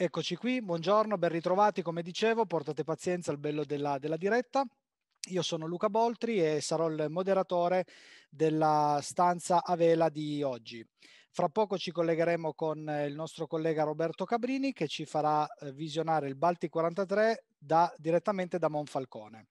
Eccoci qui, buongiorno, ben ritrovati, come dicevo, portate pazienza al bello della, della diretta. Io sono Luca Boltri e sarò il moderatore della stanza a vela di oggi. Fra poco ci collegheremo con eh, il nostro collega Roberto Cabrini che ci farà eh, visionare il Balti 43 da, direttamente da Monfalcone.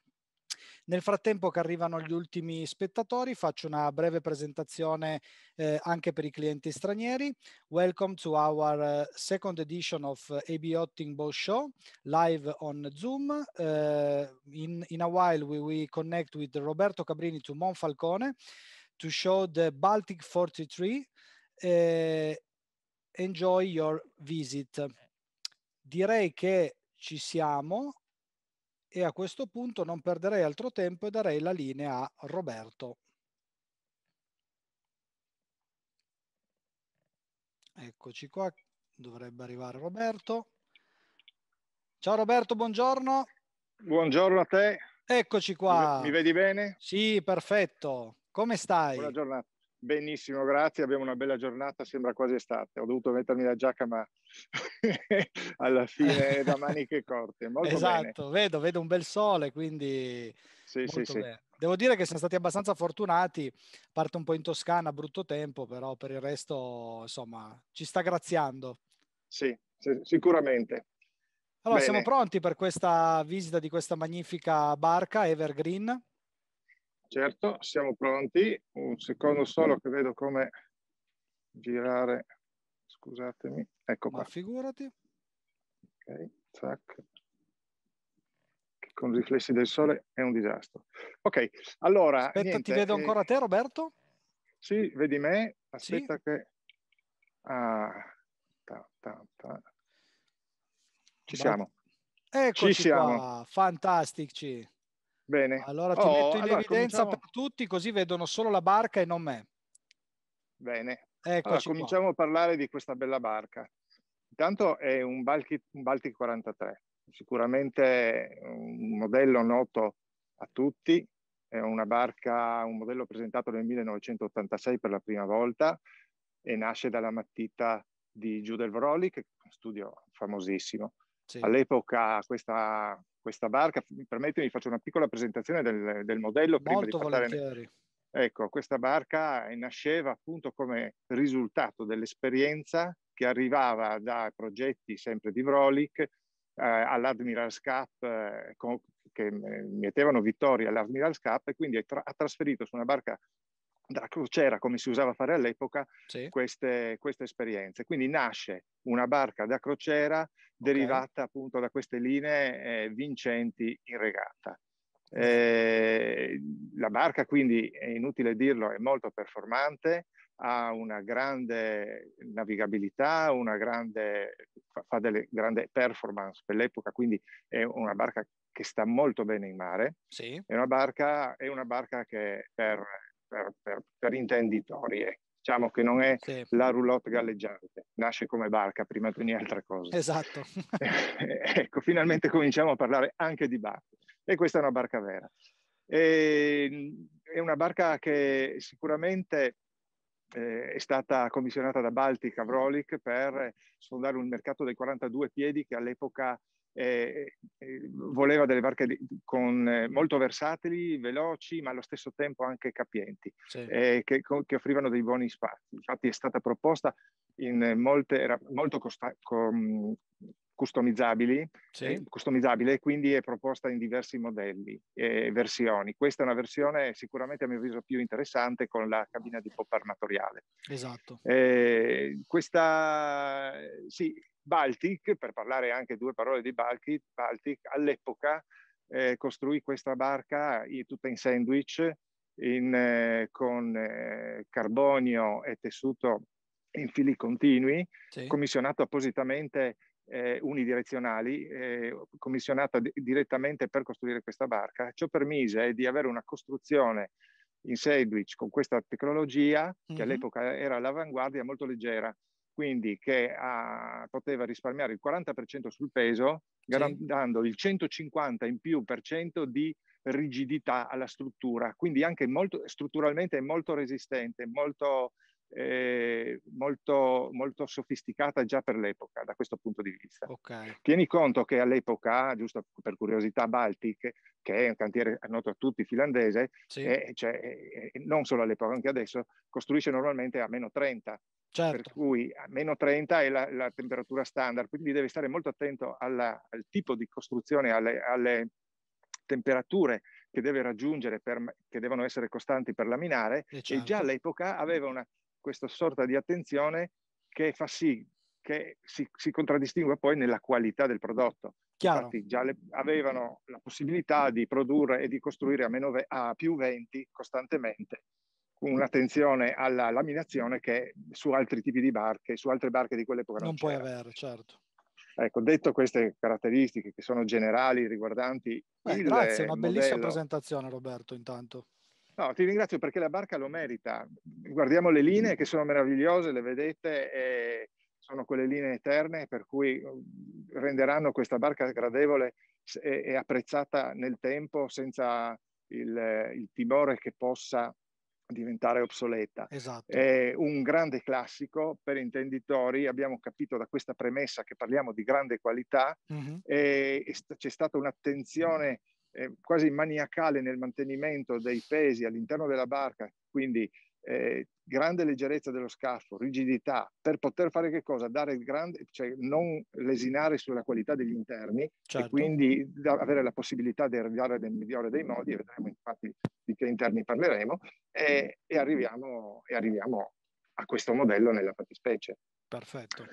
Nel frattempo che arrivano gli ultimi spettatori faccio una breve presentazione eh, anche per i clienti stranieri. Welcome to our uh, second edition of AB Yachting Show live on Zoom. Uh, in, in a while we, we connect with Roberto Cabrini to Monfalcone to show the Baltic 43. Uh, eh, enjoy your visit. Direi che ci siamo e a questo punto non perderei altro tempo e darei la linea a Roberto. Eccoci qua, dovrebbe arrivare Roberto. Ciao Roberto, buongiorno. Buongiorno a te. Eccoci qua. Mi, mi vedi bene? Sì, perfetto. Come stai? Buona giornata. Benissimo, grazie, abbiamo una bella giornata, sembra quasi estate. Ho dovuto mettermi la giacca, ma alla fine è da maniche corte. Molto esatto, vedo, vedo, un bel sole, quindi... Sì, sì, sì. Devo dire che siamo stati abbastanza fortunati, parte un po' in Toscana, brutto tempo, però per il resto, insomma, ci sta graziando. Sì, sicuramente. Allora, Bene. siamo pronti per questa visita di questa magnifica barca Evergreen? Certo, siamo pronti. Un secondo solo che vedo come girare. Scusatemi. Ecco qua. Ma figurati. Ok, zac. con i riflessi del sole è un disastro. Ok, allora... Aspetta, niente, ti vedo eh... ancora te Roberto? Sì, vedi me? Aspetta sì. che... Ah, ta, ta, ta. Ci siamo. Eccoci Ci siamo. qua, fantastici. Bene. Allora ti oh, metto in allora, evidenza cominciamo... per tutti, così vedono solo la barca e non me. Bene. Allora, cominciamo qua. a parlare di questa bella barca. Intanto è un Baltic, un Baltic 43, sicuramente un modello noto a tutti, è una barca, un modello presentato nel 1986 per la prima volta e nasce dalla matita di Giudelvroli, che è studio famosissimo. Sì. All'epoca questa questa barca. Permettetemi, faccio una piccola presentazione del, del modello. Prima di volentieri. Ecco, questa barca nasceva appunto come risultato dell'esperienza che arrivava da progetti sempre di Vrolic eh, all'Admiral's Cup, eh, con, che eh, mettevano vittoria all'Admiral's Cup e quindi tra- ha trasferito su una barca da crociera, come si usava a fare all'epoca, sì. queste, queste, esperienze. Quindi nasce una barca da crociera derivata okay. appunto da queste linee eh, vincenti in regata. Eh, la barca quindi, è inutile dirlo, è molto performante, ha una grande navigabilità, una grande, fa delle grandi performance per l'epoca, quindi è una barca che sta molto bene in mare. Sì. È, una barca, è una barca che per per, per, per intenditori. Eh. Diciamo che non è sì. la roulotte galleggiante, nasce come barca prima di ogni altra cosa. Esatto. ecco, finalmente cominciamo a parlare anche di barca. E questa è una barca vera. E, ehm, è una barca che sicuramente eh, è stata commissionata da Baltic Avrolic per eh, sfondare un mercato dei 42 piedi che all'epoca eh, eh, voleva delle barche di, con, eh, molto versatili, veloci, ma allo stesso tempo anche capienti, sì. Eh, che, con, che, offrivano dei buoni spazi. Infatti è stata proposta in molte, era molto costa, com, customizzabili, sì. Eh, customizzabile, quindi è proposta in diversi modelli e versioni. Questa è una versione sicuramente a mio avviso più interessante con la cabina di poppa armatoriale. Esatto. questa, sì, Baltic, per parlare anche due parole di Baltic, Baltic all'epoca eh, costruì questa barca tutta in sandwich in, eh, con eh, carbonio e tessuto in fili continui, sì. commissionato appositamente eh, unidirezionali, eh, commissionata di- direttamente per costruire questa barca. Ciò permise di avere una costruzione in sandwich con questa tecnologia, che mm-hmm. all'epoca era all'avanguardia, molto leggera quindi che ah, poteva risparmiare il 40% sul peso, garantendo sì. il 150 in più per cento di rigidità alla struttura, quindi anche molto, strutturalmente è molto resistente, molto eh, molto, molto, sofisticata già per l'epoca, da questo punto di vista. Okay. Tieni conto che all'epoca, giusto per curiosità, Baltic, che è un cantiere noto a tutti finlandese, sì. e, eh, cioè, e, eh, eh, non solo all'epoca, anche adesso, costruisce normalmente a meno 30. Certo. Per cui a meno 30 è la, la temperatura standard, quindi devi stare molto attento alla, al tipo di costruzione, alle, alle temperature che deve raggiungere, per, che devono essere costanti per laminare, e, certo. e già certo. all'epoca aveva una, questa sorta di attenzione che fa sì che si, si contraddistingue poi nella qualità del prodotto. Chiaro. Infatti già le, avevano la possibilità di produrre e di costruire a, meno, a più 20 costantemente, con un'attenzione alla laminazione che su altri tipi di barche, su altre barche di quelle non, non puoi avere, certo. Ecco, detto queste caratteristiche che sono generali riguardanti Beh, il grazie, una bellissima presentazione Roberto intanto. No, ti ringrazio perché la barca lo merita. Guardiamo le linee che sono meravigliose, le vedete, sono quelle linee eterne per cui mm, renderanno questa barca gradevole e, e apprezzata nel tempo senza il, il timore che possa diventare obsoleta. Esatto. È un grande classico per intenditori, abbiamo capito da questa premessa che parliamo di grande qualità, mm-hmm. e, e st- c'è stata un'attenzione mm-hmm eh, quasi maniacale nel mantenimento dei pesi all'interno della barca, quindi eh, grande leggerezza dello scafo, rigidità, per poter fare che cosa? Dare grande, cioè non lesinare sulla qualità degli interni certo. e quindi avere la possibilità di arrivare nel migliore dei modi, e vedremo infatti di che interni parleremo, e, e, arriviamo, e arriviamo a questo modello nella fattispecie. Perfetto.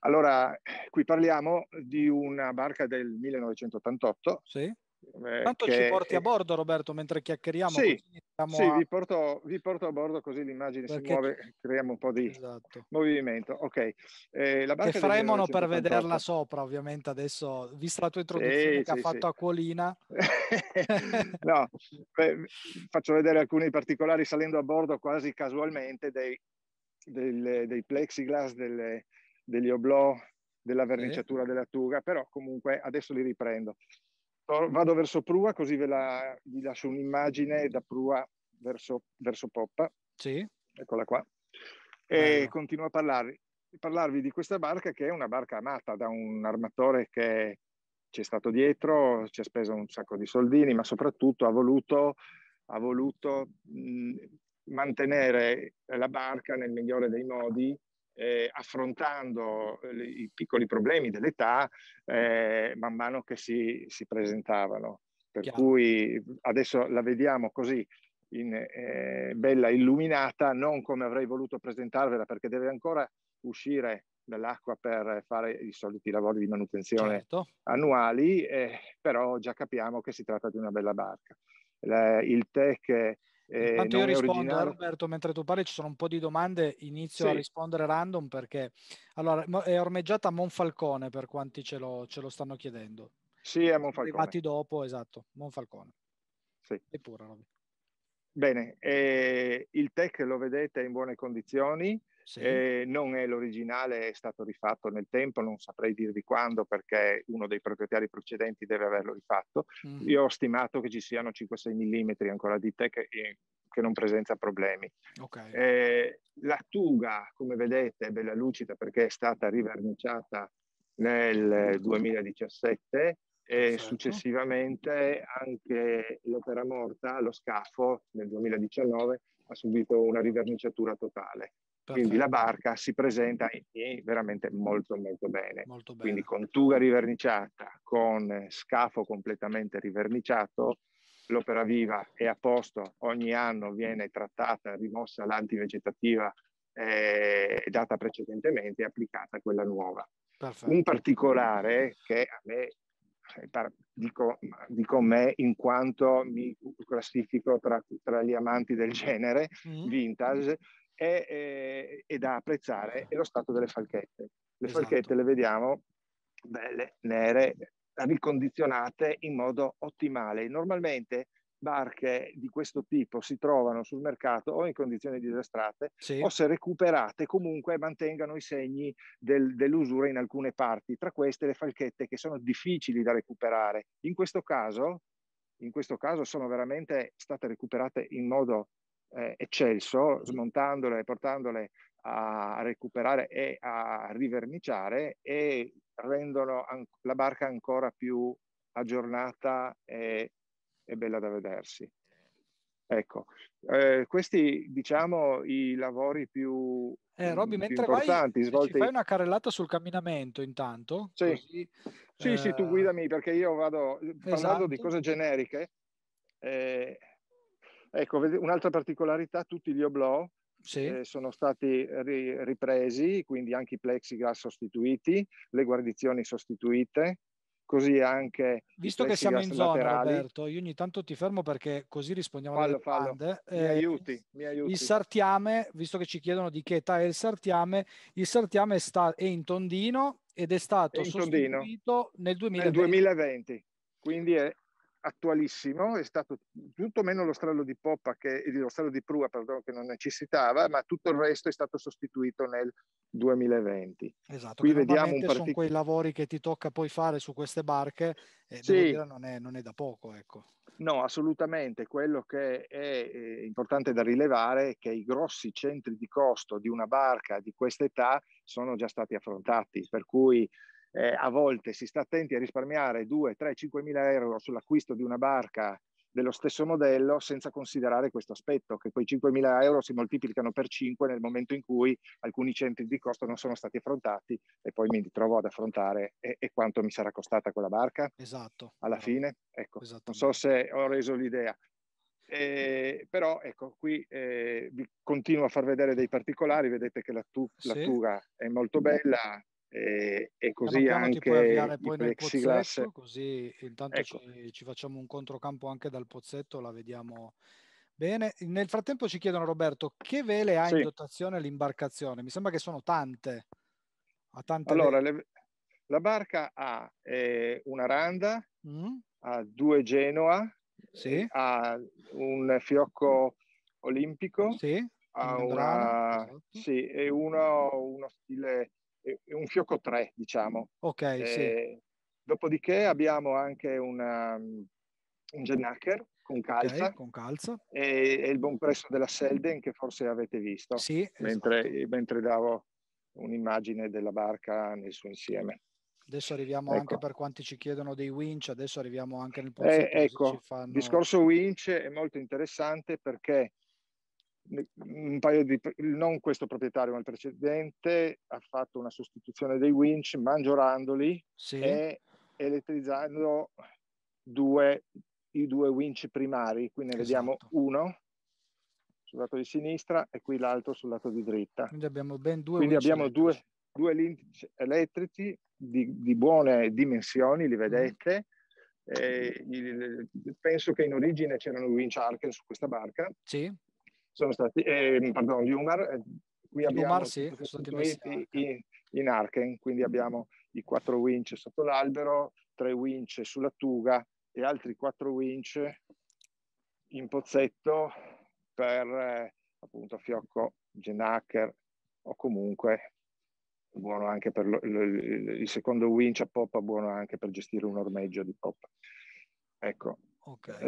Allora, qui parliamo di una barca del 1988 sì. Eh, Tanto che... ci porti a bordo, Roberto, mentre chiacchieriamo. Sì, sì a... vi, porto, vi, porto, a bordo così l'immagine Perché... si muove, creiamo un po' di esatto. movimento. Ok. Eh, la che fremono per vederla sopra, ovviamente, adesso, vista la tua introduzione sì, che sì, ha fatto a Colina. no, beh, faccio vedere alcuni particolari salendo a bordo quasi casualmente dei, del, dei plexiglass, delle, degli oblò, della verniciatura della tuga, però comunque adesso li riprendo. Vado verso Prua, così ve la, vi lascio un'immagine da Prua verso, verso Poppa. Sì. Eccola qua. E ah. continuo a parlarvi, parlarvi di questa barca che è una barca amata da un armatore che ci è stato dietro, ci ha speso un sacco di soldini, ma soprattutto ha voluto, ha voluto mh, mantenere la barca nel migliore dei modi eh, affrontando eh, le, i piccoli problemi dell'età eh, man mano che si, si presentavano. Per Chiaro. cui adesso la vediamo così in, eh, bella illuminata, non come avrei voluto presentarvela perché deve ancora uscire dall'acqua per fare i soliti lavori di manutenzione certo. annuali, eh, però già capiamo che si tratta di una bella barca. La, il tech eh, Intanto io rispondo eh, originale. Roberto, mentre tu parli ci sono un po' di domande, inizio sì. a rispondere random perché allora, è ormeggiata a Monfalcone per quanti ce lo, ce lo stanno chiedendo. Sì, a Monfalcone. Arrivati dopo, esatto, Monfalcone. Sì. Eppure, Bene, eh, il tech lo vedete in buone condizioni, sì. Eh, non è l'originale, è stato rifatto nel tempo, non saprei dirvi quando perché uno dei proprietari precedenti deve averlo rifatto. Mm. Io ho stimato che ci siano 5-6 mm ancora di te che, eh, che non presenta problemi. Okay. Eh, la tuga, come vedete, è bella lucida perché è stata riverniciata nel 2017 e certo. successivamente anche l'opera morta, lo scafo nel 2019 ha subito una riverniciatura totale. Quindi la barca si presenta veramente molto molto bene. molto bene. Quindi con tuga riverniciata, con eh, scafo completamente riverniciato, l'opera viva è a posto, ogni anno viene trattata, rimossa l'antivegetativa eh, data precedentemente e applicata quella nuova. Perfetto. Un particolare che a me, eh, dico, dico me in quanto mi classifico tra, tra gli amanti del genere, mm-hmm. vintage, è, è, è da apprezzare è esatto. lo stato delle falchette. Le esatto. falchette le vediamo belle, nere, ricondizionate in modo ottimale. Normalmente barche di questo tipo si trovano sul mercato o in condizioni disastrate sì. o se recuperate comunque mantengano i segni del, dell'usura in alcune parti, tra queste le falchette che sono difficili da recuperare. In questo caso, in questo caso sono veramente state recuperate in modo eh, eccelso, smontandole portandole a recuperare e a riverniciare e rendono an- la barca ancora più aggiornata e, e bella da vedersi. Ecco, eh, questi diciamo i lavori più, eh, mm, Robby, mentre importanti, vai, svolti... fai una carrellata sul camminamento intanto. Sì, così, sì, eh... sì, tu eh, guidami perché io vado, parlando esatto. di cose generiche, eh, Ecco, un'altra particolarità, tutti gli oblò sì. eh, sono stati ri- ripresi, quindi anche i plexiglass sostituiti, le guarnizioni sostituite, così anche... Visto che siamo in zona, laterali. Roberto, io ogni tanto ti fermo perché così rispondiamo fallo, alle domande. Mi, eh, aiuti, mi aiuti. Il sartiame, visto che ci chiedono di che età è il sartiame, il sartiame sta- è in tondino ed è stato è sostituito nel 2020. nel 2020. Quindi è, attualissimo, è stato tutto meno lo strallo di Poppa che, eh, lo strallo di Prua pardon, che non necessitava, ma tutto il resto è stato sostituito nel 2020. Esatto, qui vediamo un partic- sono quei lavori che ti tocca poi fare su queste barche e eh, sì. dire, non, è, non, è, da poco. Ecco. No, assolutamente. Quello che è eh, importante da rilevare è che i grossi centri di costo di una barca di questa età sono già stati affrontati, per cui eh, a volte si sta attenti a risparmiare 2, 3, 5 mila euro sull'acquisto di una barca dello stesso modello senza considerare questo aspetto, che quei 5 mila euro si moltiplicano per 5 nel momento in cui alcuni centri di costo non sono stati affrontati e poi mi ritrovo ad affrontare e, e quanto mi sarà costata quella barca. Esatto. Alla fine, ecco, non so se ho reso l'idea. Eh, però ecco qui eh, vi continuo a far vedere dei particolari, vedete che la, tu- sì. la Tuga è molto bella, e, e eh, così anche poi poi nel plexiglass. Pozzetto, così intanto ecco. ci, ci, facciamo un controcampo anche dal pozzetto, la vediamo bene. Nel frattempo ci chiedono Roberto che vele ha sì. in dotazione l'imbarcazione? Mi sembra che sono tante. tante allora, le, la barca ha eh, una randa, mm. ha due Genoa, sì. Eh, ha un fiocco olimpico, sì. ha una, esatto. sì, e uno, uno stile un fiocco 3, diciamo. Ok, e, sì. Eh, dopodiché abbiamo anche una, un Gennacher con calza, okay, con calza. E, e, il buon prezzo della Selden che forse avete visto, sì, mentre, esatto. mentre davo un'immagine della barca nel suo insieme. Adesso arriviamo ecco. anche per quanti ci chiedono dei winch, adesso arriviamo anche nel posto eh, ecco, fanno... discorso winch è molto interessante perché un paio di, non questo proprietario ma il precedente, ha fatto una sostituzione dei winch mangiorandoli sì. e elettrizzando due, i due winch primari, qui ne esatto. vediamo uno sul lato di sinistra e qui l'altro sul lato di dritta. Quindi abbiamo ben due Quindi winch abbiamo due, due winch elettrici di, di, buone dimensioni, li vedete. Mm. Eh, il, penso che in origine c'erano winch Arken su questa barca. Sì sono stati, eh, pardon, di Umar, eh, qui abbiamo Umar, sì, sostituiti in, in Arken, quindi mm. abbiamo i quattro winch sotto l'albero, tre winch sulla Tuga e altri quattro winch in pozzetto per eh, appunto fiocco Genacker o comunque buono anche per lo, il, il secondo winch a poppa, buono anche per gestire un ormeggio di poppa. Ecco, Okay.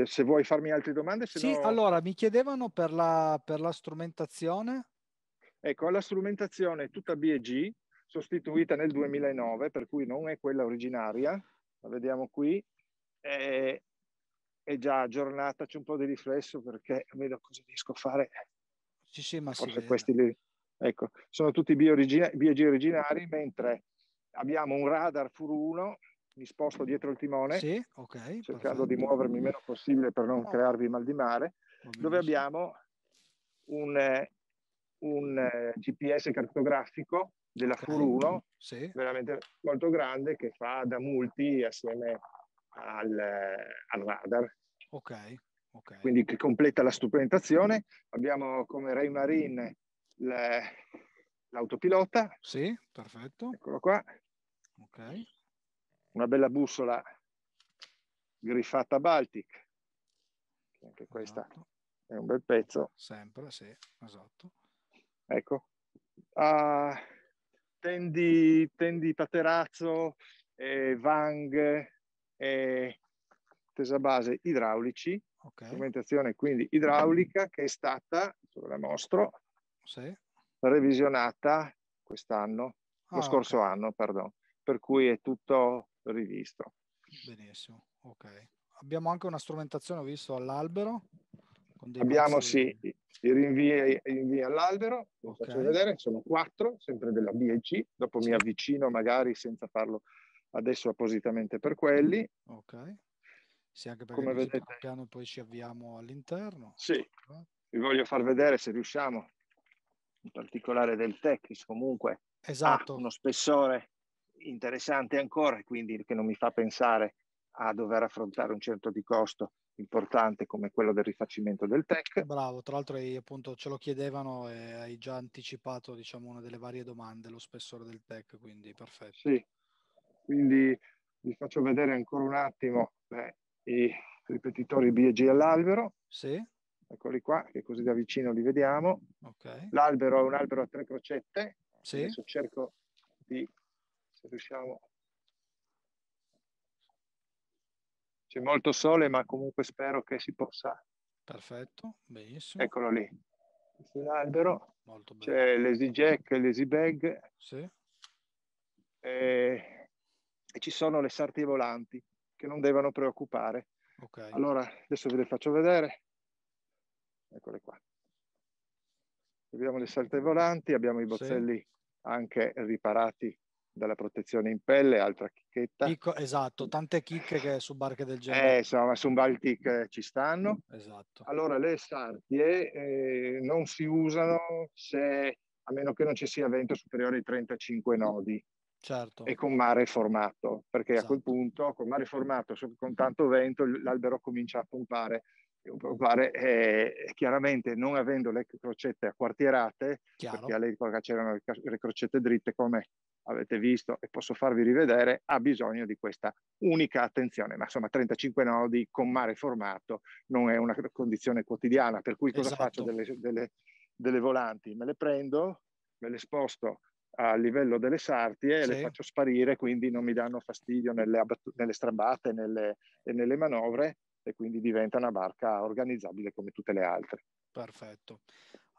Eh, se vuoi farmi altre domande. sì, no... allora mi chiedevano per la, per la strumentazione. Ecco, la strumentazione è tutta BEG, sostituita nel 2009, per cui non è quella originaria, la vediamo qui, è, è già aggiornata, c'è un po' di riflesso perché vedo cosa riesco a fare. Sì, sì, ma Forse questi li... Ecco, sono tutti BEG originari, mentre abbiamo un radar FUR1 mi sposto dietro il timone, sì, okay, cercando perfetto. di muovermi il meno possibile per non eh. crearvi mal di mare, dove abbiamo un, eh, un eh, GPS cartografico della okay. 1, sì. veramente molto grande, che fa da multi assieme al, al radar. Okay. ok. Quindi che completa la strumentazione. Abbiamo come Ray Marine l'autopilota. Sì, perfetto. Eccolo qua. Ok una bella bussola griffata Baltic, anche questa esatto. è un bel pezzo. Sempre, sì, esatto. Ecco, ah, tendi, tendi Paterazzo, eh, Vang, eh, tesa base idraulici, okay. strumentazione quindi idraulica che è stata, ve la mostro, sì. revisionata quest'anno, ah, lo scorso okay. anno, perdon. per cui è tutto rivisto. Benissimo, ok. Abbiamo anche una strumentazione, ho visto, all'albero. Abbiamo mazzi... sì, i rinvii, all'albero, lo okay. faccio vedere, sono quattro, sempre della BEC, dopo sì. mi avvicino magari senza farlo adesso appositamente per quelli. Ok, sì anche perché Come vedete... pian piano poi ci avviamo all'interno. Sì, vi voglio far vedere se riusciamo, in particolare del Techis comunque, esatto. uno spessore interessante ancora, quindi che non mi fa pensare a dover affrontare un certo di costo importante come quello del rifacimento del TEC. Bravo, tra l'altro hai, appunto ce lo chiedevano e hai già anticipato diciamo, una delle varie domande, lo spessore del TEC, quindi perfetto. Sì, quindi vi faccio vedere ancora un attimo beh, i ripetitori BG all'albero. Sì. Eccoli qua, che così da vicino li vediamo. Okay. L'albero è un albero a tre crocette. Sì. Adesso cerco di se riusciamo. C'è molto sole, ma comunque spero che si possa. Perfetto, benissimo. Eccolo lì. Questo è l'albero. Molto bello. C'è l'Easy Jack, l'Easy Bag. Sì. E... e ci sono le sarti volanti che non devono preoccupare. Okay. Allora, adesso ve le faccio vedere. Eccole qua. Abbiamo le salte volanti, abbiamo i bozzelli sì. anche riparati dalla protezione in pelle, altra chicchetta. Picco, esatto, tante chicche che su barche del genere. Eh, insomma, su un Baltic eh, ci stanno. Esatto. Allora, le sartie eh, non si usano se, a meno che non ci sia vento superiore ai 35 nodi. Certo. E con mare formato, perché esatto. a quel esatto. punto, con mare formato, con tanto vento, l'albero comincia a pompare fare, eh, chiaramente non avendo le crocette acquartierate, Chiaro. perché all'epoca c'erano le crocette dritte come avete visto e posso farvi rivedere, ha bisogno di questa unica attenzione. Ma insomma 35 nodi con mare formato non è una condizione quotidiana, per cui cosa esatto. faccio delle, delle, delle, volanti? Me le prendo, me le sposto a livello delle sartie sì. le faccio sparire, quindi non mi danno fastidio nelle, abbattu- nelle strabate nelle, e nelle manovre e quindi diventa una barca organizzabile come tutte le altre. Perfetto.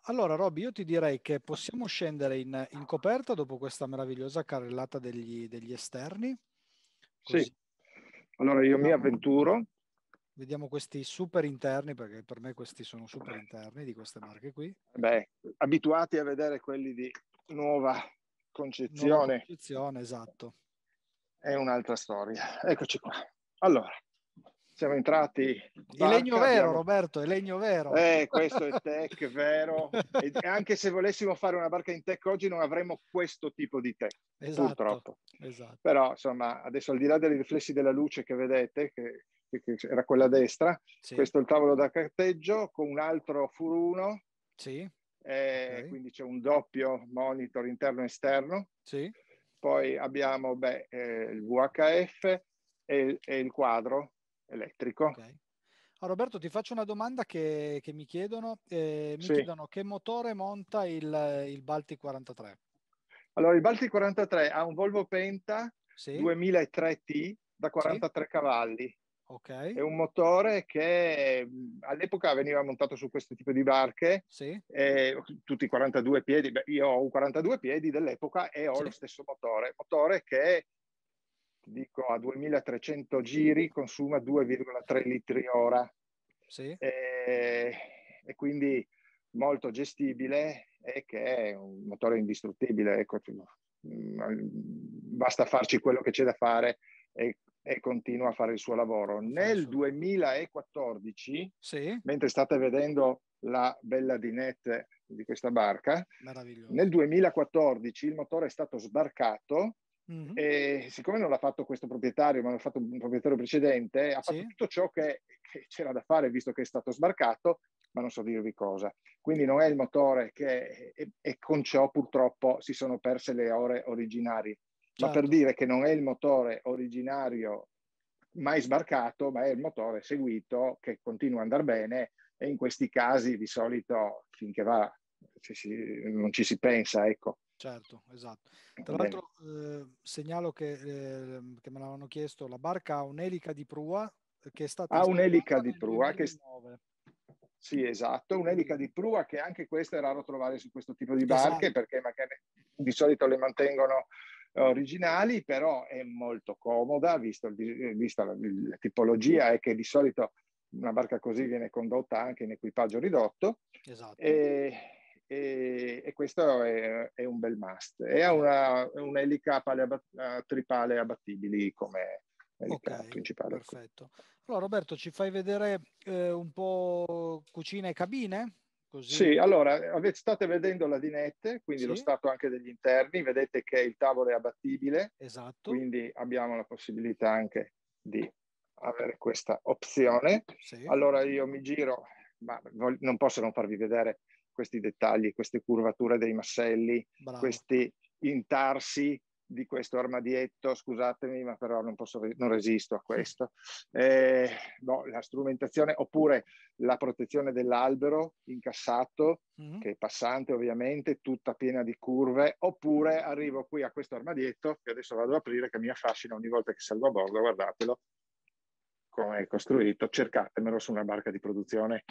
Allora Robby, io ti direi che possiamo scendere in, in coperta dopo questa meravigliosa carrellata degli, degli esterni. Così. Sì, allora io mi avventuro. Vediamo questi super interni, perché per me questi sono super interni di queste barche qui. Beh, abituati a vedere quelli di nuova concezione. Nuova concezione, esatto. È un'altra storia. Eccoci qua. Allora, siamo entrati. il legno vero, abbiamo... Roberto, è legno vero. Eh, questo è tech vero. E anche se volessimo fare una barca in tech oggi non avremmo questo tipo di tech, esatto, purtroppo. Esatto. Però, insomma, adesso al di là dei riflessi della luce che vedete, che, che era quella a destra, sì. questo è il tavolo da carteggio con un altro furuno. Sì. Eh, okay. Quindi c'è un doppio monitor interno e esterno. Sì. Poi abbiamo beh, eh, il VHF e, e il quadro elettrico. Okay. Ah, Roberto, ti faccio una domanda che, che mi chiedono. Eh, mi sì. chiedono che motore monta il, il Balti 43. Allora, il Balti 43 ha un Volvo Penta sì. 2003T da 43 sì. cavalli. Okay. È un motore che all'epoca veniva montato su questo tipo di barche, sì. eh, tutti 42 piedi, Beh, io ho un 42 piedi dell'epoca e ho sì. lo stesso motore, motore che ti dico a 2300 giri consuma 2,3 litri ora. Sì. E, e, quindi molto gestibile e che è un motore indistruttibile. Ecco, mm, basta farci quello che c'è da fare e, e continua a fare il suo lavoro. Nel 2014, sì. mentre state vedendo la bella dinette di questa barca, nel 2014 il motore è stato sbarcato Mm-hmm. E siccome non l'ha fatto questo proprietario, ma l'ha fatto un proprietario precedente, ha fatto tutto ciò che, che, c'era da fare visto che è stato sbarcato, ma non so dirvi cosa. Quindi non è il motore che, e, con ciò purtroppo si sono perse le ore originali. Certo. Ma per certo. dire che non è il motore originario mai sbarcato, ma è il motore seguito che continua a andare bene e in questi casi di solito finché va ci si, non ci si pensa, ecco. Certo, esatto. Tra l'altro eh, segnalo che, eh, che, me l'avevano chiesto, la barca ha un'elica di prua eh, che è stata... Ha un'elica di prua 2009. che... Sì, esatto, un'elica di prua che anche questa è raro trovare su questo tipo di barche esatto. perché magari di solito le mantengono originali, però è molto comoda, visto, il, eh, vista la, la tipologia è che di solito una barca così viene condotta anche in equipaggio ridotto. Esatto. E e, e questo è, è, un bel must. E ha una, un'elica eh, tripale abbattibili come elica okay, principale. Ecco. Perfetto. Allora Roberto, ci fai vedere eh, un po' cucina e cabine? Così. Sì, allora avete, state vedendo la dinette, quindi sì. lo stato anche degli interni, vedete che il tavolo è abbattibile, esatto. quindi abbiamo la possibilità anche di avere questa opzione. Sì. Allora io mi giro, ma non posso non farvi vedere questi dettagli, queste curvature dei masselli, Bravo. questi intarsi di questo armadietto, scusatemi, ma però non, posso, non resisto a questo. Eh, no, la strumentazione, oppure la protezione dell'albero incassato, mm-hmm. che è passante ovviamente, tutta piena di curve, oppure arrivo qui a questo armadietto, che adesso vado ad aprire, che mi affascina ogni volta che salgo a bordo, guardatelo come è costruito, cercatemelo su una barca di produzione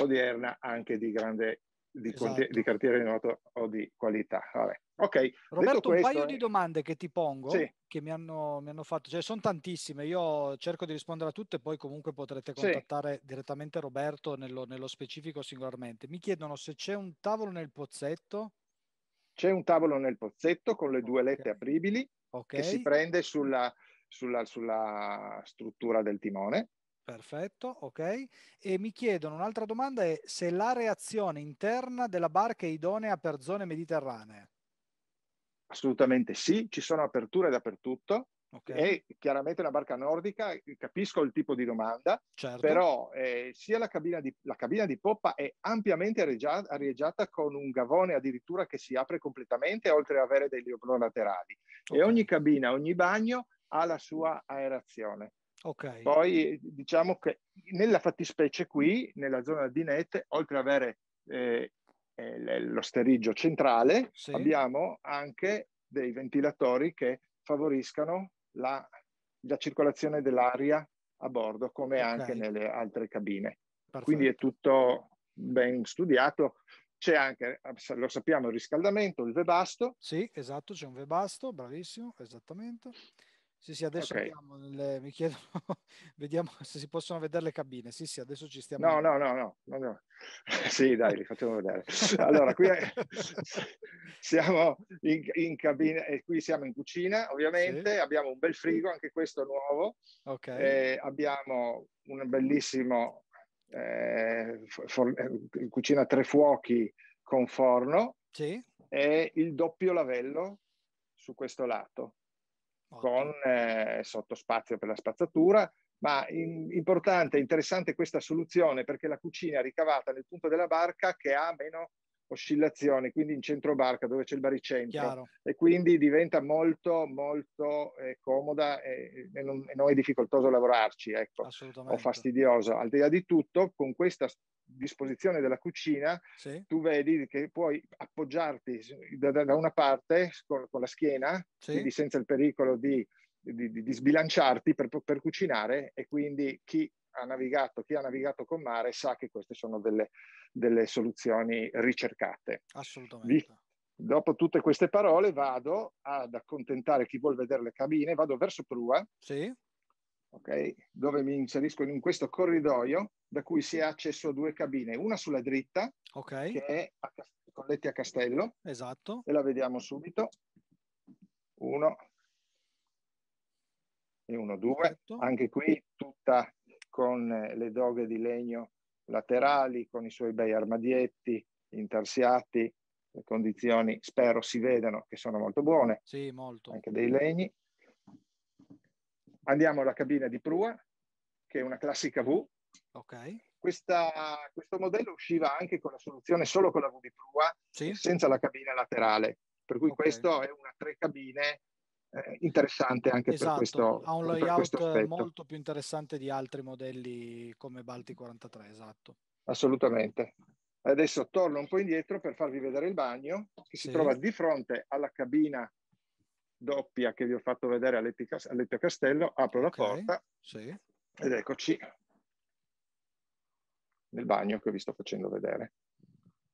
odierna anche di grande di, esatto. di cartiere noto o di qualità. Vabbè. Ok. Roberto, questo, un paio eh... di domande che ti pongo, sì. che mi hanno, mi hanno, fatto, cioè sono tantissime, io cerco di rispondere a tutte, poi comunque potrete contattare sì. direttamente Roberto nello, nello specifico singolarmente. Mi chiedono se c'è un tavolo nel pozzetto. C'è un tavolo nel pozzetto con le okay. due lette apribili okay. che si prende sulla, sulla, sulla struttura del timone Perfetto, ok. E mi chiedono un'altra domanda è se la reazione interna della barca è idonea per zone mediterranee. Assolutamente sì, ci sono aperture dappertutto. Okay. E chiaramente una barca nordica, capisco il tipo di domanda, certo. però eh, sia la cabina, di, la cabina, di, poppa è ampiamente arieggiata con un gavone addirittura che si apre completamente, oltre ad avere degli oblò laterali. Okay. E ogni cabina, ogni bagno ha la sua aerazione. Okay. Poi diciamo che nella fattispecie qui, nella zona di Net, oltre ad avere eh, eh, lo steriggio centrale, sì. abbiamo anche dei ventilatori che favoriscano la, la circolazione dell'aria a bordo, come okay. anche nelle altre cabine. Perfetto. Quindi è tutto ben studiato. C'è anche, lo sappiamo, il riscaldamento, il vebasto. Sì, esatto, c'è un vebasto, bravissimo, esattamente. Sì, sì, adesso okay. nelle, mi chiedo, vediamo se si possono vedere le cabine. Sì, sì, adesso ci stiamo. No, no, no, no, no, no. Sì, dai, li facciamo vedere. Allora, qui è, siamo in, in cabina, e eh, qui siamo in cucina, ovviamente. Sì. Abbiamo un bel frigo, anche questo nuovo. Ok. Eh, abbiamo un bellissimo eh, for, eh, cucina a tre fuochi con forno. Sì. E il doppio lavello su questo lato con eh, sottospazio per la spazzatura, ma in, importante e interessante questa soluzione perché la cucina è ricavata nel punto della barca che ha meno oscillazioni, quindi in centro barca dove c'è il baricentro Chiaro. e quindi diventa molto molto eh, comoda e, e, non, e, non, è difficoltoso lavorarci, ecco, o fastidioso. Al di là di tutto, con questa disposizione della cucina, sì. tu vedi che puoi appoggiarti da, da una parte con, con la schiena, sì. quindi senza il pericolo di, di, di, di sbilanciarti per, per cucinare e quindi chi ha navigato, chi ha navigato con mare sa che queste sono delle delle soluzioni ricercate. Assolutamente. Vi, dopo tutte queste parole vado ad accontentare chi vuol vedere le cabine, vado verso Prua, sì. okay, dove mi inserisco in questo corridoio da cui si ha accesso a due cabine, una sulla dritta, okay. che è a Colletti a Castello, esatto. e la vediamo subito, uno e uno, due, esatto. anche qui tutta con eh, le doghe di legno laterali con i suoi bei armadietti intarsiati, le condizioni spero si vedano che sono molto buone, sì, molto. anche dei legni. Andiamo alla cabina di prua, che è una classica V. Okay. Questa, questo modello usciva anche con la soluzione solo con la V di prua, sì. senza la cabina laterale, per cui okay. questo è una tre cabine eh, interessante anche esatto, per questo ha un layout molto più interessante di altri modelli come Balti 43, esatto. Assolutamente. Adesso torno un po' indietro per farvi vedere il bagno che sì. si trova di fronte alla cabina doppia che vi ho fatto vedere all'Eppio Castello. Apro okay. la porta sì. ed eccoci nel bagno che vi sto facendo vedere,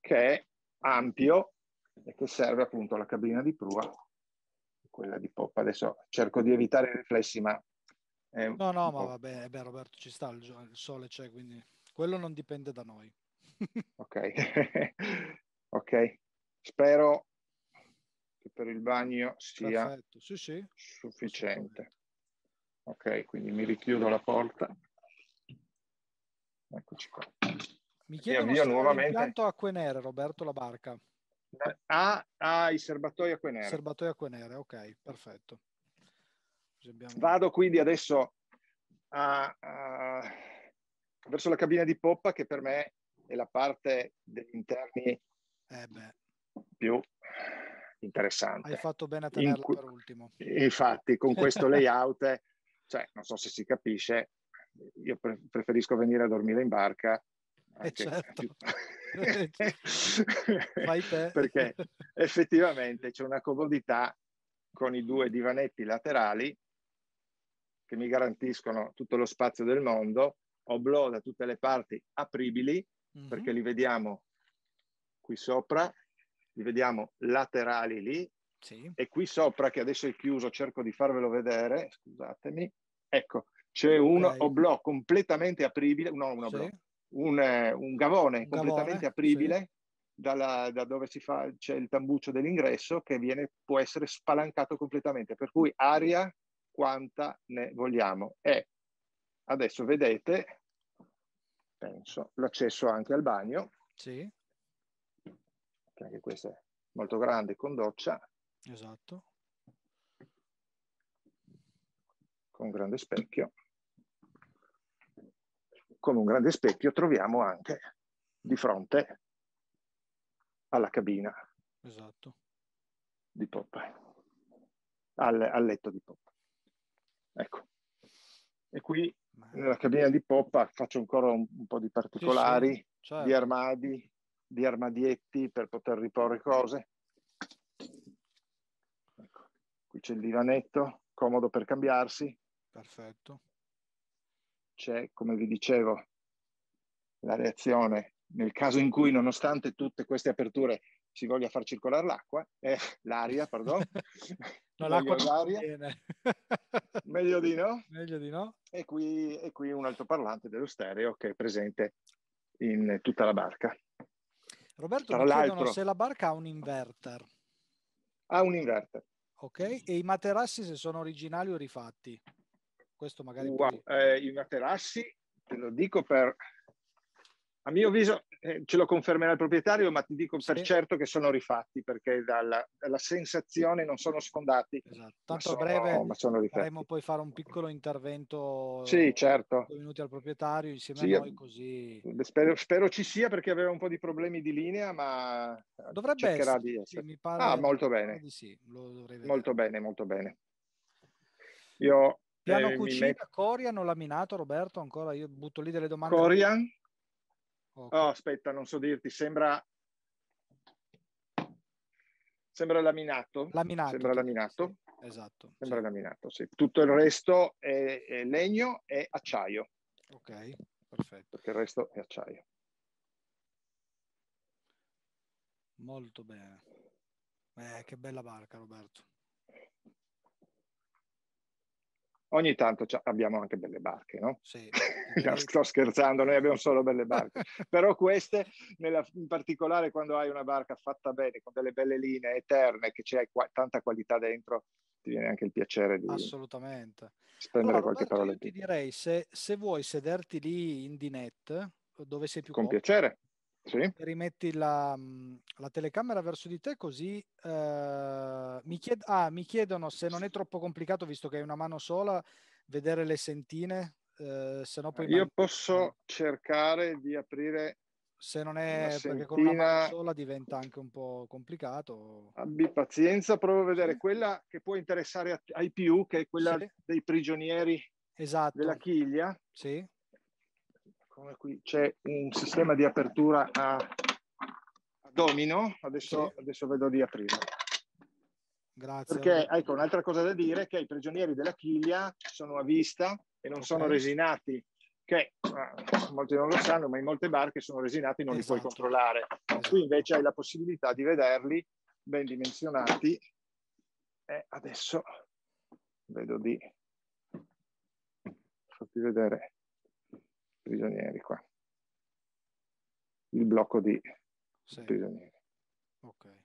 che è ampio e che serve appunto alla cabina di prua quella di Pop. Adesso cerco di evitare i riflessi, ma... No, no, ma va eh bene, Roberto, ci sta, il, sole c'è, quindi quello non dipende da noi. ok, ok. Spero che per il bagno sia sì, sì. sufficiente. Ok, quindi mi richiudo la porta. Eccoci qua. Mi chiedono se nuovamente... impianto acque nere, Roberto, la barca. Ah, A i serbatoi acquenere. Serbatoi acquenere, ok, perfetto. Abbiamo... Vado quindi adesso a, a, verso la cabina di poppa che per me è la parte degli interni eh più interessante. Hai fatto bene a tenerla cu- per ultimo. Infatti, con questo layout, eh, cioè, non so se si capisce, io preferisco venire a dormire in barca eh, Anche certo. Perché effettivamente c'è una comodità con i due divanetti laterali che mi garantiscono tutto lo spazio del mondo, oblò da tutte le parti apribili, mm-hmm. perché mhm. li vediamo qui sopra, li vediamo laterali lì, sì. e qui sopra che adesso è chiuso, cerco di farvelo vedere, scusatemi, ecco, c'è okay. un oblò completamente apribile, no, un oblò, sì un, eh, un gavone, gavone completamente apribile. Sì. Dalla, da dove fa, c'è il tambuccio dell'ingresso che viene, può essere spalancato completamente, per cui aria quanta ne vogliamo. E adesso vedete, penso, l'accesso anche al bagno, sì. che anche questo è molto grande con doccia. Esatto. Con grande specchio come un grande specchio troviamo anche di fronte alla cabina esatto. di Popeye, al, al letto di Popeye. Ecco. E qui nella cabina di poppa faccio ancora un, un po' di particolari, sì, sì, certo. di armadi, di armadietti per poter riporre cose. Ecco. Qui c'è il divanetto, comodo per cambiarsi. Perfetto c'è, come vi dicevo, la reazione nel caso in cui, nonostante tutte queste aperture, si voglia far circolare l'acqua, eh, l'aria, pardon. no, l'acqua l'aria. Meglio di no. Meglio di no. E qui, e qui un altoparlante dello stereo che è presente in tutta la barca. Roberto, Tra mi chiedono se la barca ha un inverter. Ha un inverter. Ok, e i materassi se sono originali o rifatti? Questo magari... Wow, eh, I materassi, te lo dico per... A mio avviso, eh, ce lo confermerà il proprietario, ma ti dico sì. per certo che sono rifatti, perché dalla, dalla sensazione non sono sfondati. Esatto. Tanto sono, a breve potremmo poi fare un piccolo intervento. Sì, certo. due Minuti al proprietario insieme sì, a noi, così... Spero, spero, ci sia, perché aveva un po' di problemi di linea, ma... Eh, Dovrebbe essere, di essere. Sì, mi pare ah, molto bene. Sì, molto bene, molto bene. Io Piano eh, cucina, met... Corian o laminato, Roberto? Ancora io butto lì delle domande. Corian? Okay. Oh, aspetta, non so dirti, sembra... Sembra laminato. Laminato. Sembra laminato. Sì, esatto. Sembra sì. laminato, sì. Tutto il resto è, è legno e acciaio. Ok, perfetto. Perché il resto è acciaio. Molto bene. Eh, che bella barca, Roberto. ogni tanto abbiamo anche belle barche, no? Sì. sto scherzando, noi abbiamo solo belle barche, però queste, nella, in particolare quando hai una barca fatta bene, con delle belle linee eterne, che c'è qua, tanta qualità dentro, ti viene anche il piacere di Assolutamente. spendere allora, qualche Roberto, parola. Io ti direi, se, se, vuoi sederti lì in dinette, dove sei più con comodo, piacere. Sì. rimetti la, mm, la, telecamera verso di te così eh, mi, chied- ah, mi, chiedono se non è troppo complicato visto che hai una mano sola vedere le sentine eh, se no poi io man- posso cercare di aprire se non è perché con una mano sola diventa anche un po' complicato abbi ah, pazienza provo a vedere sì. quella che può interessare ai più che è quella sì. dei prigionieri esatto. della chiglia sì come qui c'è un sistema di apertura a, a domino, adesso, sì. adesso vedo di aprirlo. Grazie. Perché ecco un'altra cosa da dire è che i prigionieri della chiglia sono a vista e non okay. sono resinati, che eh, molti non lo sanno, ma in molte barche sono resinati e non esatto. li puoi esatto. controllare. Esatto. Qui invece hai la possibilità di vederli ben dimensionati e adesso vedo di farti vedere prigionieri qua. Il blocco di sì. prigionieri. Okay.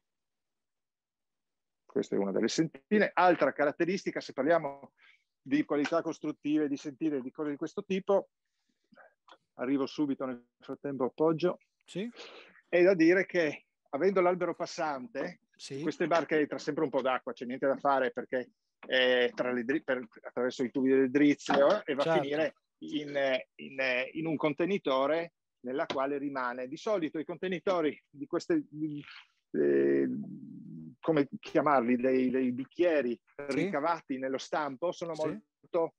Questa è una delle sentine. Altra caratteristica, se parliamo di qualità costruttive, di sentire, di cose di questo tipo, arrivo subito nel frattempo appoggio. Sì. È da dire che avendo l'albero passante, sì. queste barche entra sempre un po' d'acqua, c'è niente da fare perché è tra le, per, attraverso i tubi delle drizze eh, e va certo. a finire in, in, in un contenitore nella quale rimane. Di solito i contenitori di queste, eh, come chiamarli, dei, dei bicchieri sì. ricavati nello stampo sono molto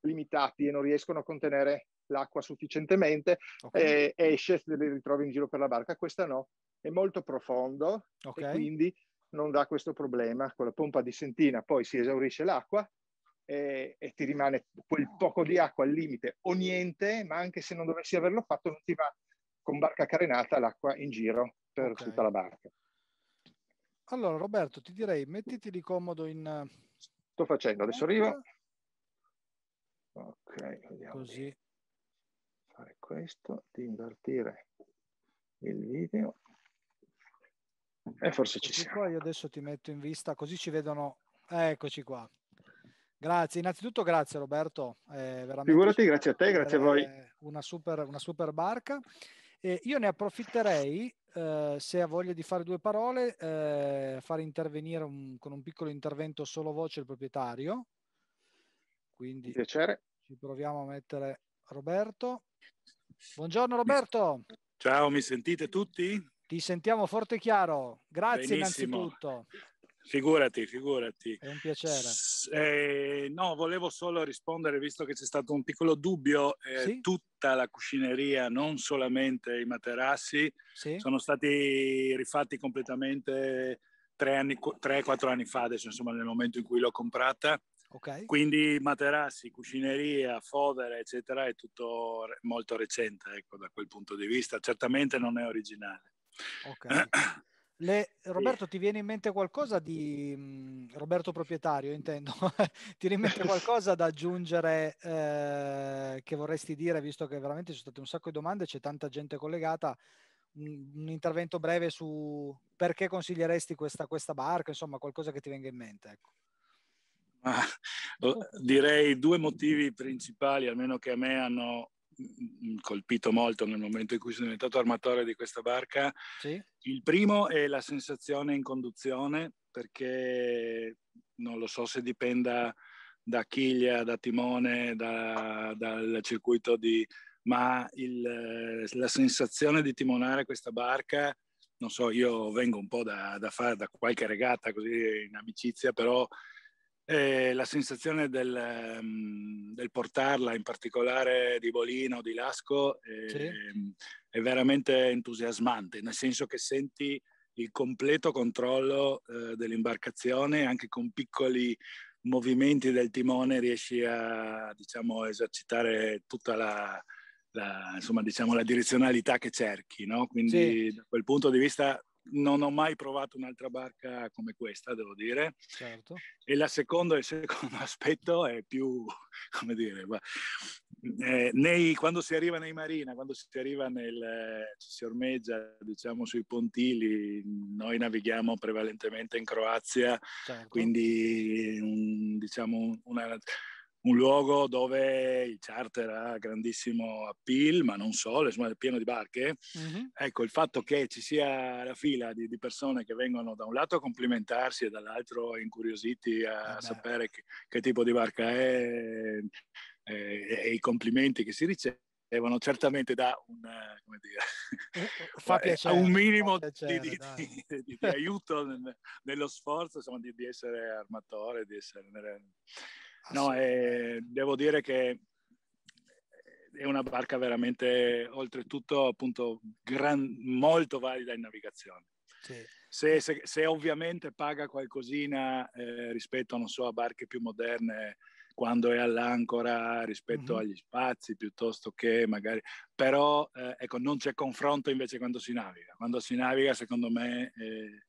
limitati e non riescono a contenere l'acqua sufficientemente, okay. eh, esce, se li ritrovi in giro per la barca, questa no, è molto profondo okay. e quindi non dà questo problema. Con la pompa di sentina poi si esaurisce l'acqua e, e ti rimane quel poco di acqua al limite o niente, ma anche se non dovessi averlo fatto non ti va con barca carenata l'acqua in giro per okay. tutta la barca. Allora Roberto, ti direi mettiti di comodo in... Sto facendo, adesso arrivo. Ok, vediamo. Così. Fare questo, di invertire il video. E forse ci siamo. Qua io adesso ti metto in vista, così ci vedono. Eccoci qua. Grazie, innanzitutto grazie Roberto. Eh, Figurati, grazie a te, grazie a voi. Una super, una super barca. Eh, io ne approfitterei, eh, se ha voglia di fare due parole, eh, fare intervenire un, con un piccolo intervento solo voce il proprietario. Quindi piacere. ci proviamo a mettere Roberto. Buongiorno Roberto. Ciao, mi sentite tutti? Ti sentiamo forte e chiaro. Grazie Benissimo. innanzitutto. Figurati, figurati. È un piacere. Eh, no, volevo solo rispondere, visto che c'è stato un piccolo dubbio, eh, sì? tutta la cuscineria, non solamente i materassi, sì? sono stati rifatti completamente 3-4 quattro anni fa, adesso insomma nel momento in cui l'ho comprata. Okay. Quindi materassi, cuscineria, fodere, eccetera, è tutto molto recente ecco, da quel punto di vista. Certamente non è originale. Ok. Le, Roberto, sì. ti viene in mente qualcosa di Roberto proprietario, intendo. ti viene in mente qualcosa da aggiungere eh, che vorresti dire, visto che veramente ci sono state un sacco di domande, c'è tanta gente collegata. Un, un intervento breve su perché consiglieresti questa, questa, barca, insomma, qualcosa che ti venga in mente. Ecco. Ah, direi due motivi principali, almeno che a me hanno colpito molto nel momento in cui sono diventato armatore di questa barca. Sì. Il primo è la sensazione in conduzione, perché non lo so se dipenda da chiglia, da timone, da, dal circuito di... ma il, la sensazione di timonare questa barca non so, io vengo un po' da, da fare da qualche regata così in amicizia, però e eh, la sensazione del, ehm, del, portarla, in particolare di Bolino, di Lasco, è, eh, sì. è veramente entusiasmante, nel senso che senti il completo controllo eh, dell'imbarcazione, anche con piccoli movimenti del timone riesci a diciamo, esercitare tutta la, la, insomma, diciamo, la direzionalità che cerchi. No? Quindi sì. da quel punto di vista non ho mai provato un'altra barca come questa, devo dire. Certo. E la seconda, il secondo aspetto è più, come dire, eh, nei, quando si arriva nei marina, quando si arriva nel, si ormeggia, diciamo, sui pontili, noi navighiamo prevalentemente in Croazia, certo. quindi, mm, diciamo, una un luogo dove il charter ha grandissimo appeal, ma non solo, insomma è pieno di barche. Uh-huh. Ecco, il fatto che ci sia la fila di, di, persone che vengono da un lato a complimentarsi e dall'altro incuriositi a eh sapere che, che, tipo di barca è eh, e, e i complimenti che si ricevono certamente da un, dire, eh, eh, piacere, un minimo piacere, di, di, di, di, aiuto nel, nello sforzo insomma, di, essere armatore, di essere Ah, no, eh, devo dire che è una barca veramente, oltretutto, appunto, gran, molto valida in navigazione. Sì. Se, se, se, ovviamente paga qualcosina eh, rispetto so, a barche più moderne quando è all'ancora rispetto mm-hmm. agli spazi piuttosto che magari però eh, ecco non c'è confronto invece quando si naviga quando si naviga secondo me eh,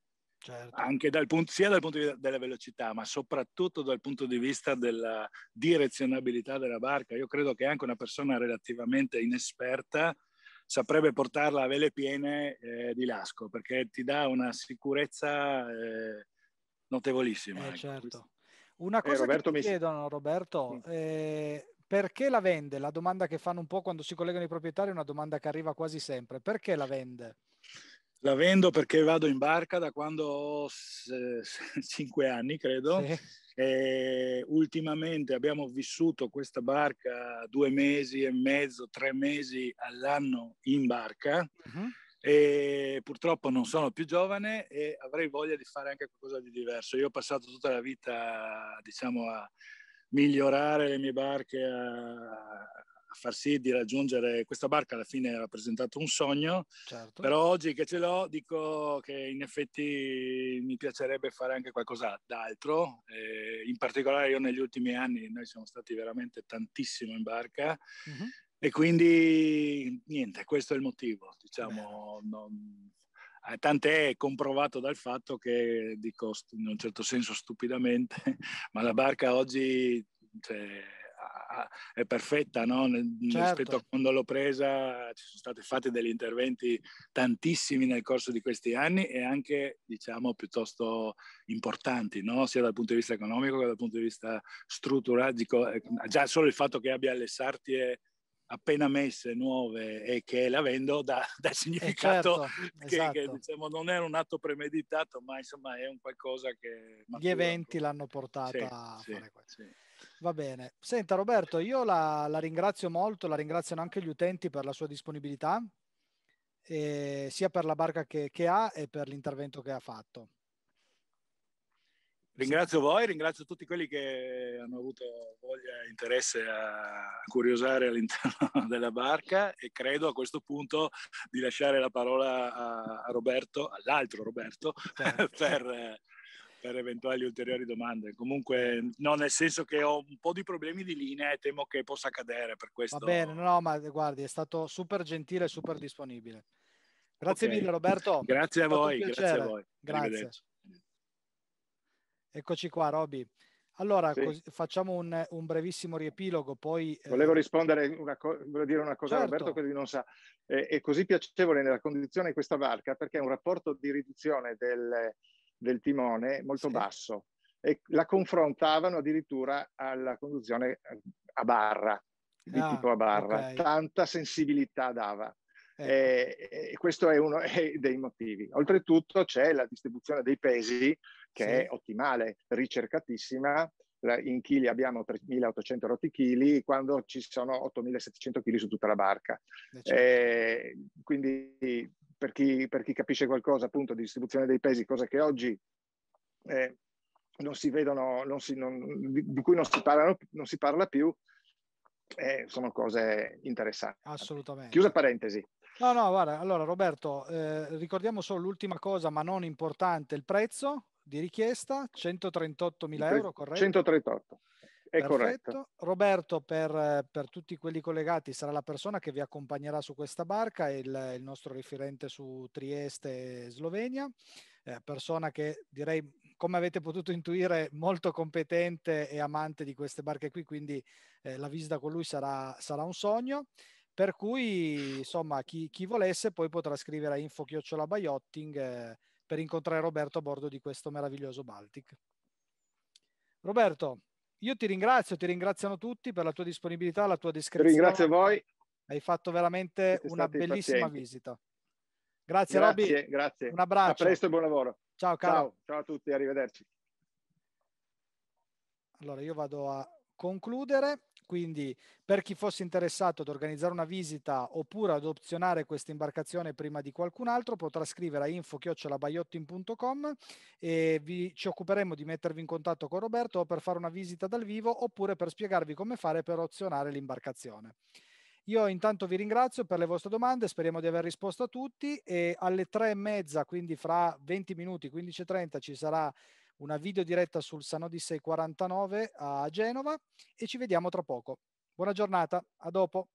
Certo. Anche dal punto, sia dal punto di vista della velocità, ma soprattutto dal punto di vista della direzionabilità della barca. Io credo che anche una persona relativamente inesperta saprebbe portarla a vele piene eh, di lasco, perché ti dà una sicurezza eh, notevolissima. Eh, ecco, certo. Una eh, cosa Roberto che mi chiedono, Roberto, sì. Mm. Eh, perché la vende? La domanda che fanno un po' quando si collegano i proprietari è una domanda che arriva quasi sempre. Perché la vende? La vendo perché vado in barca da quando ho cinque anni, credo. Sì. E ultimamente abbiamo vissuto questa barca due mesi e mezzo, tre mesi all'anno in barca. Uh-huh. E purtroppo non sono più giovane e avrei voglia di fare anche qualcosa di diverso. Io ho passato tutta la vita, diciamo, a migliorare le mie barche, a a far sì di raggiungere questa barca alla fine ha rappresentato un sogno, certo. però oggi che ce l'ho dico che in effetti mi piacerebbe fare anche qualcos'altro, eh, in particolare io negli ultimi anni noi siamo stati veramente tantissimo in barca mm-hmm. e quindi niente, questo è il motivo, diciamo, non, eh, tant'è comprovato dal fatto che dico in un certo senso stupidamente, ma la barca oggi... Cioè, è perfetta no? certo. rispetto a certo. quando l'ho presa ci sono stati fatti degli interventi tantissimi nel corso di questi anni e anche diciamo piuttosto importanti no? sia dal punto di vista economico che dal punto di vista strutturale. Eh, già solo il fatto che abbia le sartie appena messe nuove e che la vendo dà, significato eh, certo, che, esatto. che diciamo, non era un atto premeditato ma insomma è un qualcosa che matura. gli eventi ecco. l'hanno portata sì, a fare questo sì. Va bene. Senta Roberto, io la, la ringrazio molto, la ringraziano anche gli utenti per la sua disponibilità, eh, sia per la barca che, che ha e per l'intervento che ha fatto. Ringrazio voi, ringrazio tutti quelli che hanno avuto voglia e interesse a curiosare all'interno della barca e credo a questo punto di lasciare la parola a Roberto, all'altro Roberto, certo. per per eventuali ulteriori domande. Comunque, no, nel senso che ho un po' di problemi di linea e temo che possa accadere per questo. Va bene, no, ma guardi, è stato super gentile e super disponibile. Grazie okay. mille Roberto. grazie, a voi, grazie a voi, grazie Eccoci qua Roby. Allora, sì. così, facciamo un, un, brevissimo riepilogo, poi... Eh, volevo rispondere, una co- volevo dire una cosa certo. a Roberto, certo. che non sa. È, è, così piacevole nella condizione di questa barca perché è un rapporto di riduzione del, del timone molto sì. basso e la confrontavano addirittura alla conduzione eh, a barra, di ah, tipo a barra, okay. tanta sensibilità dava. Ecco. Eh. E, questo è uno dei motivi. Oltretutto c'è la distribuzione dei pesi che sì. è ottimale, ricercatissima, in chili abbiamo 3.800 rotti chili, quando ci sono 8.700 kg su tutta la barca. Eh, certo. eh quindi per chi, per chi, capisce qualcosa appunto di distribuzione dei pesi, cosa che oggi eh, non si vedono, non si, non, di, di, cui non si, parlano, non si parla più, eh, sono cose interessanti. Assolutamente. Chiusa parentesi. No, no, guarda, allora Roberto, eh, ricordiamo solo l'ultima cosa, ma non importante, il prezzo di richiesta, 138 mila euro, corretto? 138. È Perfetto. corretto. Roberto, per, per, tutti quelli collegati, sarà la persona che vi accompagnerà su questa barca, il, il nostro riferente su Trieste e Slovenia, eh, persona che direi, come avete potuto intuire, molto competente e amante di queste barche qui, quindi eh, la visita con lui sarà, sarà un sogno. Per cui, insomma, chi, chi volesse poi potrà scrivere a info-baiotting chiocciola eh, per incontrare Roberto a bordo di questo meraviglioso Baltic. Roberto, io ti ringrazio, ti ringraziano tutti per la tua disponibilità, la tua descrizione. Ringrazio voi. Hai fatto veramente Siete una bellissima pazienti. visita. Grazie, grazie Robby. Grazie. Un abbraccio. A presto e buon lavoro. Ciao, caro. Ciao, ciao a tutti, arrivederci. Allora, io vado a concludere. Quindi per chi fosse interessato ad organizzare una visita oppure ad opzionare questa imbarcazione prima di qualcun altro potrà scrivere a info e vi, ci occuperemo di mettervi in contatto con Roberto o per fare una visita dal vivo oppure per spiegarvi come fare per opzionare l'imbarcazione. Io intanto vi ringrazio per le vostre domande, speriamo di aver risposto a tutti e alle tre e mezza, quindi fra 20 minuti, 15.30 ci sarà una video diretta sul San Odissei 49 a Genova e ci vediamo tra poco. Buona giornata, a dopo.